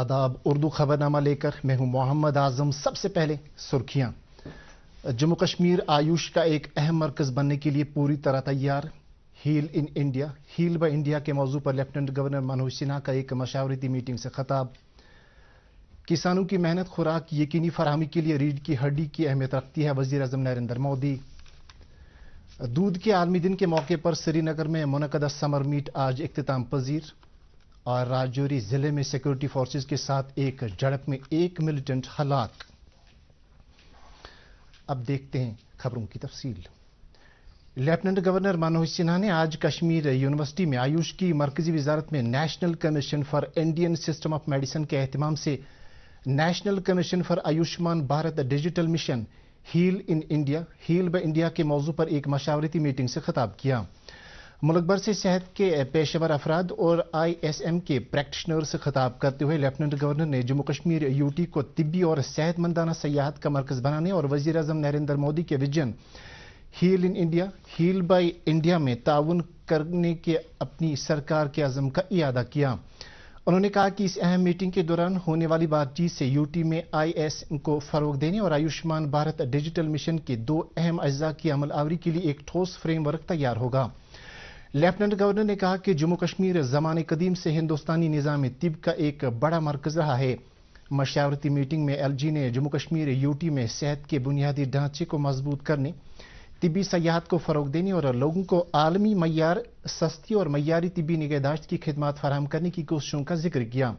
आदाब उर्दू खबरनामा लेकर मैं हूं मोहम्मद आजम सबसे पहले सुर्खियां जम्मू कश्मीर आयुष का एक अहम मरकज बनने के लिए पूरी तरह तैयार heal in India heal by India के मौजू पर लेफ्टिनेंट गवर्नर मनोज सिन्हा का एक मशावरती मीटिंग से खताब किसानों की मेहनत खुराक यकीनी फरहमी के लिए रीढ़ की हड्डी की अहमियत रखती है वजीर अजम नरेंद्र मोदी दूध के आलमी दिन के मौके पर श्रीनगर में मुनद समर मीट आज इख्ताम पजीर और राजौरी जिले में सिक्योरिटी फोर्सेस के साथ एक झड़प में एक मिलिटेंट हलाक अब देखते हैं खबरों की तफसील लेफ्टिनेंट गवर्नर मनोज सिन्हा ने आज कश्मीर यूनिवर्सिटी में आयुष की मरकजी वजारत में national commission for Indian system of medicine के अहतमाम से national commission for Ayushman Bharat digital mission heal in India heal by India के मौजू पर एक मशावरती मीटिंग से खिताब किया मुल्क भर से सेहत के पेशेवर अफराद और आई एस एम के प्रैक्टिशनर से खिताब करते हुए लेफ्टिनेंट गवर्नर ने जम्मू कश्मीर यूटी को तिब्बी और सेहतमंदाना सयाहत का मरकज बनाने और वजीर अजम नरेंद्र मोदी के vision heal in India heal by India में ताउन करने के अपनी सरकार के अजम का इरादा किया उन्होंने कहा कि इस अहम मीटिंग के दौरान होने वाली बातचीत से यूटी में आई एस को फरोग देने और आयुष्मान भारत डिजिटल मिशन के दो अहम अज्जा की अमल आवरी के लिए एक ठोस फ्रेमवर्क तैयार होगा लेफ्टिनेंट गवर्नर ने कहा कि जम्मू कश्मीर जमाने कदीम से हिंदुस्तानी निज़ाम तिब का एक बड़ा मरकज रहा है मशावरती मीटिंग में एलजी ने जम्मू कश्मीर यूटी में सेहत के बुनियादी ढांचे को मजबूत करने तिबी सयाहत को फ़रोग देने और लोगों को आलमी मैार सस्ती और मैारी तिबी निगहदाश्त की खिदमत फराम करने की कोशिशों का जिक्र किया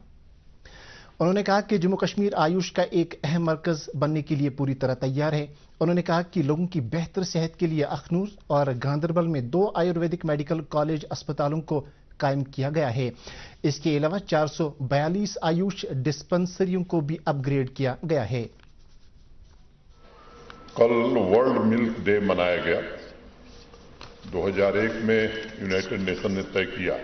उन्होंने कहा कि जम्मू कश्मीर आयुष का एक अहम मरकज बनने के लिए पूरी तरह तैयार है उन्होंने कहा कि लोगों की बेहतर सेहत के लिए अखनूर और गांधरबल में दो आयुर्वेदिक मेडिकल कॉलेज अस्पतालों को कायम किया गया है इसके अलावा 442 आयुष डिस्पेंसरियों को भी अपग्रेड किया गया है कल वर्ल्ड मिल्क डे मनाया गया 2001 में यूनाइटेड नेशन ने तय किया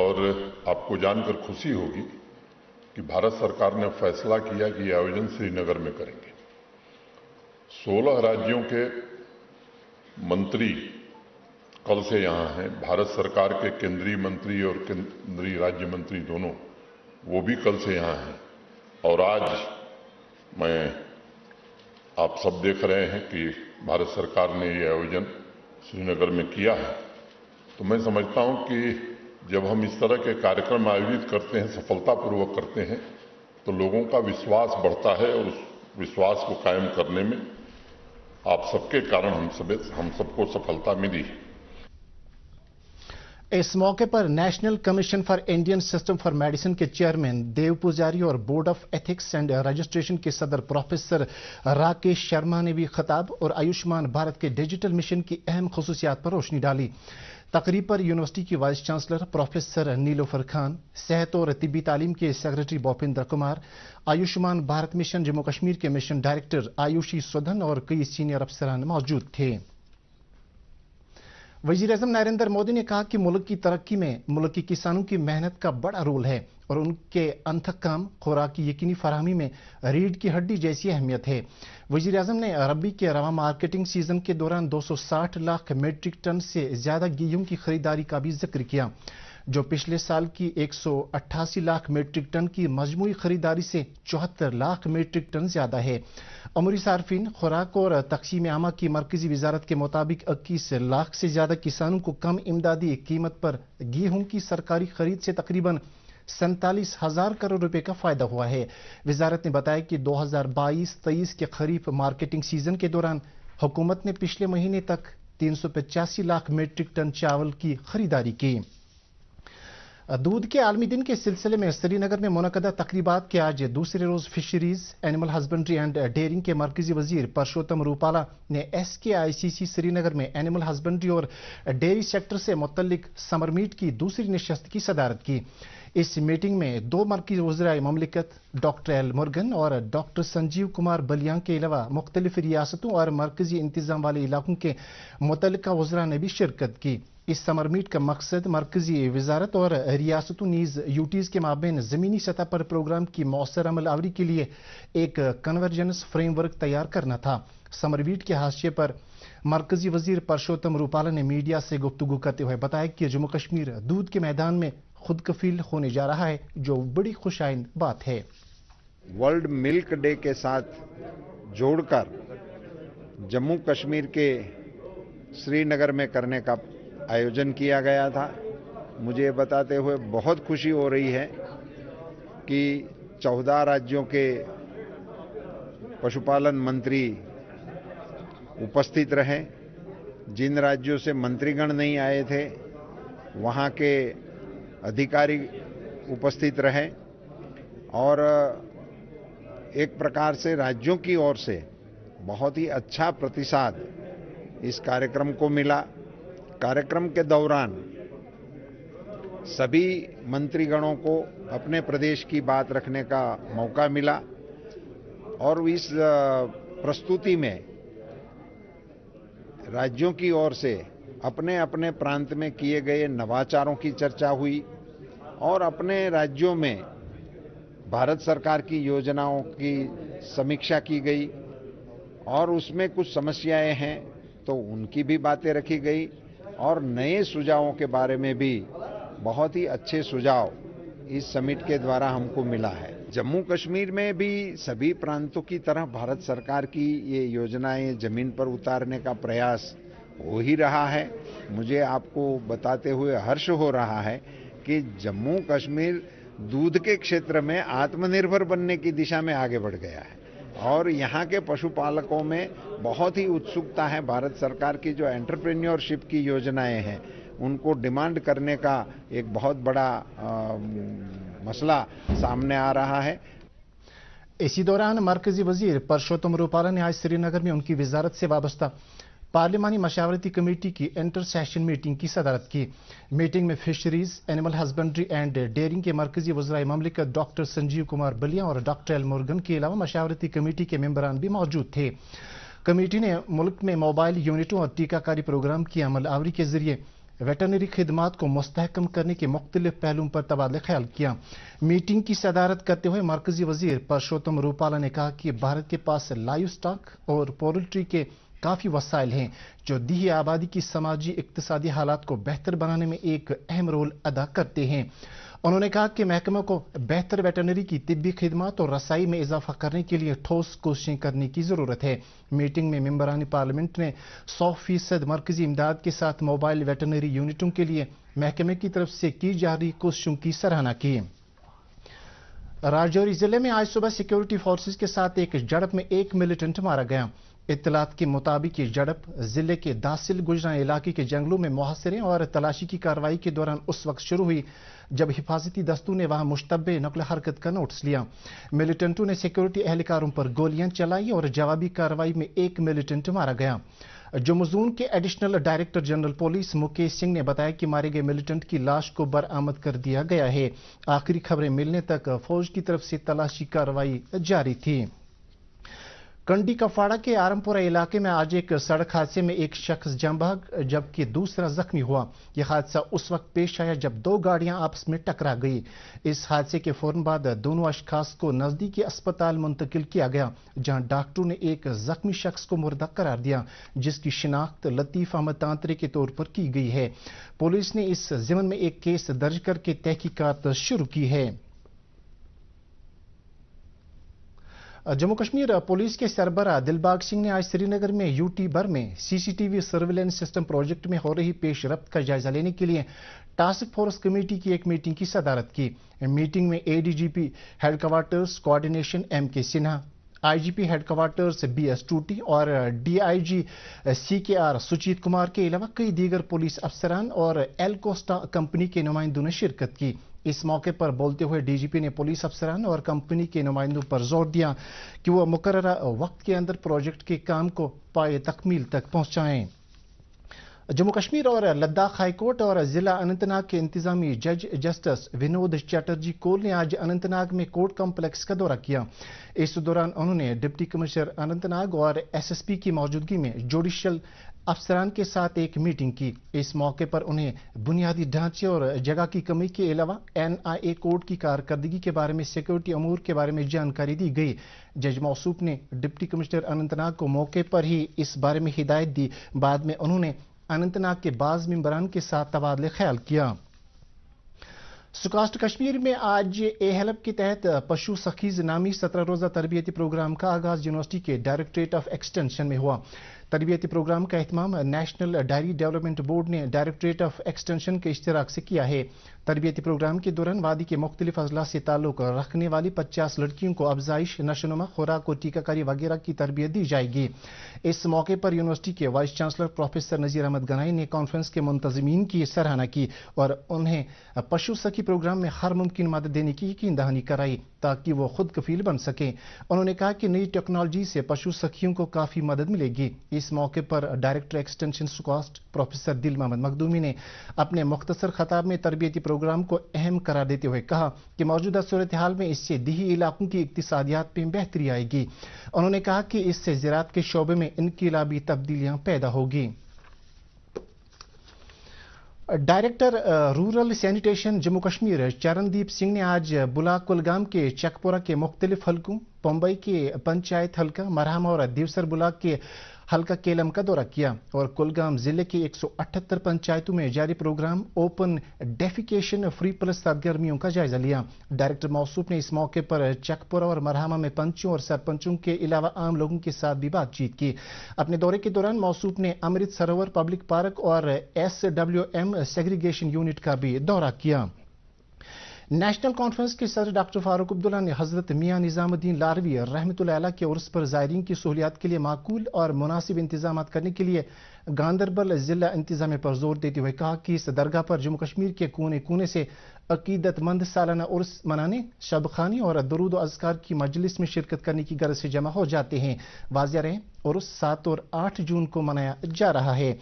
और आपको जानकर खुशी होगी कि भारत सरकार ने फैसला किया कि यह आयोजन श्रीनगर में करेंगे 16 राज्यों के मंत्री कल से यहां हैं भारत सरकार के केंद्रीय मंत्री और केंद्रीय राज्य मंत्री दोनों वो भी कल से यहां हैं और आज मैं आप सब देख रहे हैं कि भारत सरकार ने ये आयोजन श्रीनगर में किया है तो मैं समझता हूं कि जब हम इस तरह के कार्यक्रम आयोजित करते हैं सफलतापूर्वक करते हैं तो लोगों का विश्वास बढ़ता है और उस विश्वास को कायम करने में आप सबके कारण हम सब हम सबको सफलता मिली है इस मौके पर national commission for Indian system for medicine के चेयरमैन देव पुजारी और board of ethics and registration के सदर प्रोफेसर राकेश शर्मा ने भी खिताब और आयुष्मान भारत के डिजिटल मिशन की अहम खसूसियात पर रोशनी डाली तकरीब पर यूनिवर्सिटी की vice chancellor professor Nilofar Khan सेहत और तिबी तालीम के सेक्रेटरी बोपिंद्र कुमार आयुष्मान भारत मिशन जम्मू कश्मीर के मिशन डायरेक्टर आयुषी सुधन और कई सीनियर अफसरान मौजूद थे वजीर अजम नरेंद्र मोदी ने कहा कि मुल्क की तरक्की में मुल्क के किसानों की मेहनत का बड़ा रोल है और उनके अंथक काम खुराक की यकीनी फरहमी में रीढ़ की हड्डी जैसी अहमियत है वजीर अजम ने रबी के रवा मार्केटिंग सीजन के दौरान 260 लाख मीट्रिक टन से ज्यादा गेहूं की खरीदारी का भी जिक्र किया जो पिछले साल की 188 लाख मीट्रिक टन की मजमू खरीदारी से चौहत्तर लाख मीट्रिक टन ज्यादा है अमरी सार्फिन खुराक और तकसीम आमा की मरकजी वजारत के मुताबिक इक्कीस लाख से ज्यादा किसानों को कम इमदादी कीमत पर गेहूं की सरकारी खरीद से तकरीबन सैंतालीस हजार करोड़ रुपए का फायदा हुआ है वजारत ने बताया कि 2022-23 के खरीफ मार्केटिंग सीजन के दौरान हुकूमत ने पिछले महीने तक तीन लाख मीट्रिक टन चावल की खरीदारी की दूध के आलमी दिन के सिलसिले में श्रीनगर में मुनदा तकरीबा के आज दूसरे रोज fisheries animal husbandry and dairying के मरकजी वजीर परशोत्तम रूपाला ने एस के आई सी सी श्रीनगर में एनिमल हस्बेंड्री और डेयरी सेक्टर से मुतलिक समरमीट की दूसरी नशस्त की सदारत की इस मीटिंग में दो मरकज वजरा ममलिकत डॉक्टर एल मुर्गन और डॉक्टर संजीव कुमार बलियां के अलावा मुख्तलिफ रियासतों और मरकजी इंतजाम वाले इलाकों के मुतल वजरा ने भी शिरकत की इस समर मीट का मकसद मरकजी वजारत और रियासतों नीज यूटीज़ के माबेन ज़मीनी सतह पर प्रोग्राम की मौसर अमल आवरी के लिए एक कन्वर्जेंस फ्रेमवर्क तैयार करना था समरवीट के हाशिए पर मरकजी वजीर परशोत्तम रूपाला ने मीडिया से गुप्तगु करते हुए बताया कि जम्मू कश्मीर दूध के मैदान में खुद कफील होने जा रहा है जो बड़ी खुशाइंद बात है वर्ल्ड मिल्क डे के साथ जोड़कर जम्मू कश्मीर के श्रीनगर में करने का आयोजन किया गया था मुझे बताते हुए बहुत खुशी हो रही है कि चौदह राज्यों के पशुपालन मंत्री उपस्थित रहे जिन राज्यों से मंत्रीगण नहीं आए थे वहाँ के अधिकारी उपस्थित रहे और एक प्रकार से राज्यों की ओर से बहुत ही अच्छा प्रतिसाद इस कार्यक्रम को मिला कार्यक्रम के दौरान सभी मंत्रीगणों को अपने प्रदेश की बात रखने का मौका मिला और इस प्रस्तुति में राज्यों की ओर से अपने अपने प्रांत में किए गए नवाचारों की चर्चा हुई और अपने राज्यों में भारत सरकार की योजनाओं की समीक्षा की गई और उसमें कुछ समस्याएं हैं तो उनकी भी बातें रखी गई और नए सुझावों के बारे में भी बहुत ही अच्छे सुझाव इस समिट के द्वारा हमको मिला है जम्मू कश्मीर में भी सभी प्रांतों की तरह भारत सरकार की ये योजनाएं जमीन पर उतारने का प्रयास हो ही रहा है मुझे आपको बताते हुए हर्ष हो रहा है कि जम्मू कश्मीर दूध के क्षेत्र में आत्मनिर्भर बनने की दिशा में आगे बढ़ गया है और यहाँ के पशुपालकों में बहुत ही उत्सुकता है भारत सरकार की जो एंटरप्रेन्योरशिप की योजनाएं हैं उनको डिमांड करने का एक बहुत बड़ा आ, मसला सामने आ रहा है इसी दौरान मरकजी वजीर परशोत्तम रूपाला ने आज श्रीनगर में उनकी वजारत से वाबस्ता पार्लियामानी मशावरती कमेटी की इंटर सेशन मीटिंग की सदारत की मीटिंग में fisheries animal husbandry and dairying के मरकजी वजरा ममलिकत डॉक्टर संजीव कुमार बलिया और डॉक्टर एल मुर्गन के अलावा मशावरती कमेटी के मेम्बरान भी मौजूद थे कमेटी ने मुल्क में मोबाइल यूनिटों और टीकाकारी प्रोग्राम की अमल आवरी के जरिए वेटनरी खदमात को मुस्तकम करने के मुख्तलिफ पहलुओं पर तबादला ख्याल किया मीटिंग की सदारत करते हुए मरकजी वजीर परशोत्तम रूपाला ने कहा कि भारत के पास लाइव स्टॉक और पोल्ट्री के काफ़ी वसाइल हैं जो दीही आबादी की समाजी इकतसादी हालात को बेहतर बनाने में एक अहम रोल अदा करते हैं उन्होंने कहा कि महकमे को बेहतर वेटनरी की तिबी खदमात और रसाई में इजाफा करने के लिए ठोस कोशिशें करने की ज़रूरत है मीटिंग में मेम्बरानी पार्लियामेंट ने सौ फीसद मरकजी इमदाद के साथ मोबाइल वेटनरी यूनिटों के लिए महकमे की तरफ से की जा रही कोशिशों की सराहना की राजौरी जिले में आज सुबह सिक्योरिटी फोर्सेज के साथ एक झड़प में एक मिलिटेंट मारा गया इतलात के मुताबिक ये झड़प जिले के दासिल गुजरा इलाके के जंगलों में मुहासरे और तलाशी की कार्रवाई के दौरान उस वक्त शुरू हुई जब हिफाजती दस्तों ने वहां मुश्तबे नकल हरकत का नोटिस लिया मिलिटेंटों ने सिक्योरिटी एहलकारों पर गोलियां चलाई और जवाबी कार्रवाई में एक मिलिटेंट मारा गया जमुजून के additional director general police Mukesh Singh ने बताया कि मारे गए मिलिटेंट की लाश को बरामद कर दिया गया है आखिरी खबरें मिलने तक फौज की तरफ से तलाशी कार्रवाई जारी थी कंडी कफाड़ा के आरमपुरा इलाके में आज एक सड़क हादसे में एक शख्स जम भाग जबकि दूसरा जख्मी हुआ यह हादसा उस वक्त पेश आया जब दो गाड़ियां आपस में टकरा गई इस हादसे के फौरन बाद दोनों अशखास को नजदीकी अस्पताल मुंतकिल किया गया जहां डॉक्टरों ने एक जख्मी शख्स को मुर्दा करार दिया जिसकी शिनाख्त लतीफ अहमद तांतरे के तौर पर की गई है पुलिस ने इस जिमन में एक केस दर्ज करके तहकीकत शुरू की है जम्मू कश्मीर पुलिस के सरबरा दिलबाग सिंह ने आज श्रीनगर में यूटी बर में सीसीटीवी सर्विलेंस सिस्टम प्रोजेक्ट में हो रही रफ्त का जायजा लेने के लिए टास्क फोर्स कमेटी की एक मीटिंग की सदारत की मीटिंग में ADGP headquarters coordination M K Sinha IGP headquarters B S Tuti और डीआईजी सीकेआर सुचित कुमार के अलावा कई दीगर पुलिस अफसरान और एलकोस्टा कंपनी के नुमाइंदों ने शिरकत की इस मौके पर बोलते हुए डीजीपी ने पुलिस अफसरान और कंपनी के नुमाइंदों पर जोर दिया कि वह मुकर वक्त के अंदर प्रोजेक्ट के काम को पाए तकमील तक पहुंचाएं जम्मू कश्मीर और लद्दाख हाईकोर्ट और जिला अनंतनाग के इंतजामी जज जस्टिस विनोद चैटर्जी कोल ने आज अनंतनाग में कोर्ट कॉम्प्लेक्स का दौरा किया इस दौरान उन्होंने डिप्टी कमिश्नर अनंतनाग और एसएसपी की मौजूदगी में जुडिशियल अफसरान के साथ एक मीटिंग की इस मौके पर उन्हें बुनियादी ढांचे और जगह की कमी के अलावा एनआईए कोर्ट की कारकर्दगी के बारे में सिक्योरिटी अमूर के बारे में जानकारी दी गई जज मौसूफ ने डिप्टी कमिश्नर अनंतनाग को मौके पर ही इस बारे में हिदायत दी बाद में उन्होंने अनंतनाग के बाज मंबरान के साथ तबादले ख्याल किया सुकास्ट कश्मीर में आज ए हेल्प के तहत पशु सखीज नामी सत्रह रोजा तरबियती प्रोग्राम का आगाज यूनिवर्सिटी के डायरेक्टरेट ऑफ एक्सटेंशन में हुआ तरबियती प्रोग्राम का अहतमाम नेशनल डायरी डेवलपमेंट बोर्ड ने डायरेक्टोरेट ऑफ एक्सटेंशन के इश्तराक से किया है तरबियती प्रोग्राम के दौरान वादी के मुख्तलिफ अजला से ताल्लुक रखने वाली पचास लड़कियों को अफजाइश नशोनुमा खुराक और टीकाकारी वगैरह की तरबियत दी जाएगी इस मौके पर यूनिवर्सिटी के vice chancellor professor Nazir Ahmad Ganai ने कॉन्फ्रेंस के मुंतजमीन की सराहना की और उन्हें पशु सखी प्रोग्राम में हर मुमकिन मदद देने की यकीन दहानी कराई ताकि वो खुद कफील बन सकें उन्होंने कहा कि नई टेक्नोलॉजी से पशु सखियों को काफी मदद मिलेगी इस मौके पर डायरेक्टर एक्सटेंशन कॉस्ट प्रोफेसर दिल मोहम्मद मखदूमी ने अपने मुख्तसर खताब में तरबियती प्रोग्राम को अहम करार देते हुए कहा कि मौजूदा सूरत हाल में इससे दही इलाकों की इकतसादियात में बेहतरी आएगी उन्होंने कहा कि इससे ज़रात के शोबे में इनकलाबी तब्दीलियां पैदा होगी director rural sanitation Jammu Kashmir Charandeep Singh ने आज बुला कुलगाम के चकपुरा के मुख्तलिफ हलकों बम्बई के पंचायत हल्का मरहम और देवसर बुलाक के हल्का केलम का दौरा किया और कुलगाम जिले के 178 पंचायतों में जारी program open defecation free plus सरगर्मियों का जायजा लिया डायरेक्टर मौसूफ ने इस मौके पर चकपुरा और मरहामा में पंचों और सरपंचों के अलावा आम लोगों के साथ भी बातचीत की अपने दौरे के दौरान मौसूफ ने अमृत सरोवर पब्लिक पार्क और एस सेग्रीगेशन यूनिट का भी दौरा किया नेशनल कॉन्फ्रेंस के सदर डॉक्टर फारूक अब्दुल्ला ने हजरत मियाँ निज़ामुद्दीन लारवी रहमत के उर्स पर ज़ायरीन की सहूलियात के लिए माकूल और मुनासिब इंतजाम करने के लिए गांधरबल जिला इंतजाम पर जोर देते हुए कहा कि इस दरगाह पर जम्मू कश्मीर के कोने कोने से अकीदतमंद सालाना उर्स मनाने शब खानी और दरूद अजकार की मजलिस में शिरकत करने की गरज से जमा हो जाते हैं वाजिया रहे और उस सात और आठ जून को मनाया जा रहा है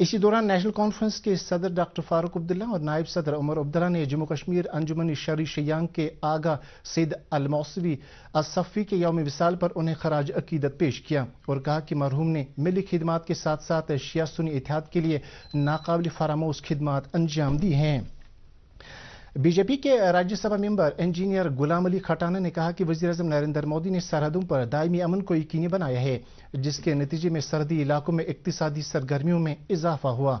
इसी दौरान नेशनल कॉन्फ्रेंस के सदर डॉक्टर फारूक अब्दुल्ला और नायब सदर उमर अब्दुल्ला ने जम्मू कश्मीर अंजुमन शरी शयांग के आगा सिद अलमौसवी असफ़ी के यौम विसाल पर उन्हें खराज अकीदत पेश किया और कहा कि मरहूम ने मिली खिदमात के साथ साथ शिया सुनी इतिहाद के लिए नाकबिल फरामोश खिदमत अंजाम दी हैं बीजेपी के राज्यसभा मेंबर इंजीनियर गुलाम अली खटाना ने कहा कि वजी अजम नरेंद्र मोदी ने सरहदों पर दायमी अमन को यकीनी बनाया है जिसके नतीजे में सर्दी इलाकों में इकतसादी सरगर्मियों में इजाफा हुआ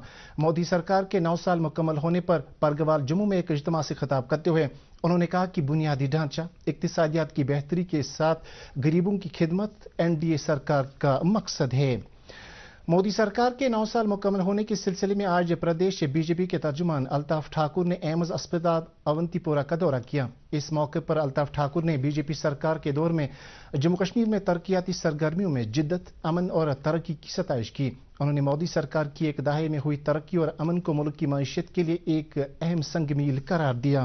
मोदी सरकार के नौ साल मुकम्मल होने पर परगवाल जम्मू में एक इजतम से खिताब करते हुए उन्होंने कहा कि बुनियादी ढांचा इकतसादियात की बेहतरी के साथ गरीबों की खिदमत एनडीए सरकार का मकसद है मोदी सरकार के नौ साल मुकम्मल होने के सिलसिले में आज प्रदेश बीजेपी के तर्जुमान अल्ताफ ठाकुर ने एम्स अस्पताल अवंतीपोरा का दौरा किया इस मौके पर अल्ताफ ठाकुर ने बीजेपी सरकार के दौर में जम्मू कश्मीर में तरक्याती सरगर्मियों में जिद्दत अमन और तरक्की की सतश की उन्होंने मोदी सरकार की एक दहाई में हुई तरक्की और अमन को मुल्क की मीशत के लिए एक अहम संग मील करार दिया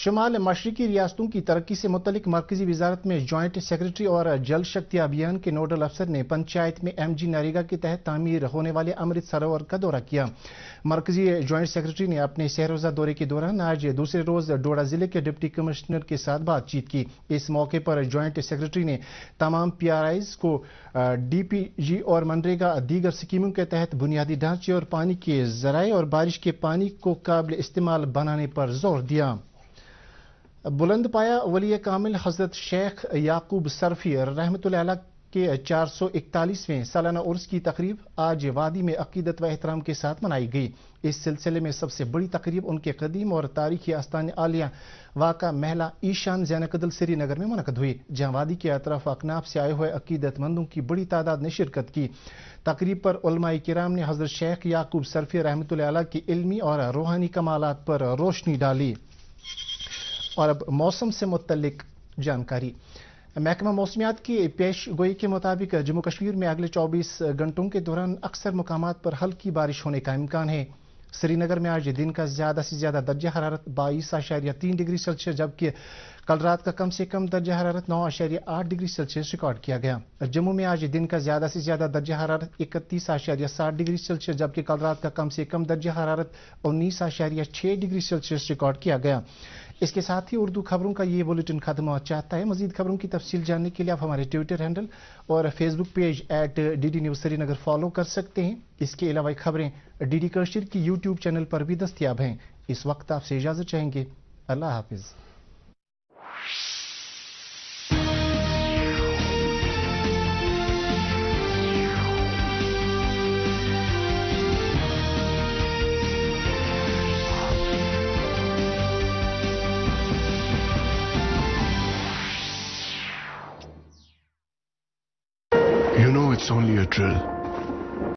शुमाल मशरकी रियासतों की तरक्की से मुतलिक मरकजी वजारत में ज्वाइंट सेक्रेटरी और जल शक्ति अभियान के नोडल अफसर ने पंचायत में एम जी नरेगा के तहत तमीर होने वाले अमृत सरोवर का दौरा किया मरकजी ज्वाइंट सेक्रेटरी ने अपने सहरोजा दौरे के दौरान आज दूसरे रोज डोडा जिले के डिप्टी कमिश्नर के साथ बातचीत की इस मौके पर ज्वाइंट सेक्रेटरी ने तमाम पी आर आईज को डी पी जी और मनरेगा दीगर स्कीमों के तहत बुनियादी ढांचे और पानी के जराये और बारिश के पानी को काबिल इस्तेमाल बनाने पर जोर दिया बुलंद पाया वली कामिल हजरत शेख याकूब सरफी रहमत के चार सौ इकतालीसवें सालाना उर्स की तकरीब आज वादी में अकीदत व एहतराम के साथ मनाई गई इस सिलसिले में सबसे बड़ी तकरीब उनके कदीम और तारीखी आस्थान आलिया वाका महला ईशान जैनकदल श्रीनगर में मुनद हुई जहां वादी के अतराफ अकनाब से आए हुए अकीदतमंदों की बड़ी तादाद ने शिरकत की तकरीब पर उलमाई किराम ने हजरत शेख याकूब सरफी रहमत की इलमी और रूहानी कमालत पर रोशनी डाली और अब मौसम से मुतलिक जानकारी महकमा मौसमियात की पेश गोई के मुताबिक जम्मू कश्मीर में अगले 24 घंटों के दौरान अक्सर मकाम पर हल्की बारिश होने का इम्कान है श्रीनगर में आज दिन का ज़्यादा से ज़्यादा दर्जा हरारत बाईस आशारिया तीन डिग्री सेल्सियस जबकि कल रात का कम से कम दर्जा हरारत नौ आशारिया आठ डिग्री सेल्सियस रिकॉर्ड किया गया जम्मू में आज दिन का ज़्यादा से ज़्यादा दर्जा हरारत इकतीस आशारिया सात डिग्री सेल्सियस जबकि कल रात का कम से कम दर्जा हरारत उन्नीस आशारिया छह डिग्री सेल्सियस रिकॉर्ड किया गया इसके साथ ही उर्दू खबरों का ये बुलेटिन खत्म हो चाहता है मजीद खबरों की तफसील जानने के लिए आप हमारे ट्विटर हैंडल और Facebook page at D D news Srinagar follow कर सकते हैं इसके अलावा खबरें डी डी कशिर की यूट्यूब चैनल पर भी दस्तियाब हैं इस वक्त आपसे इजाज़त चाहेंगे अल्लाह हाफिज़ only a drill.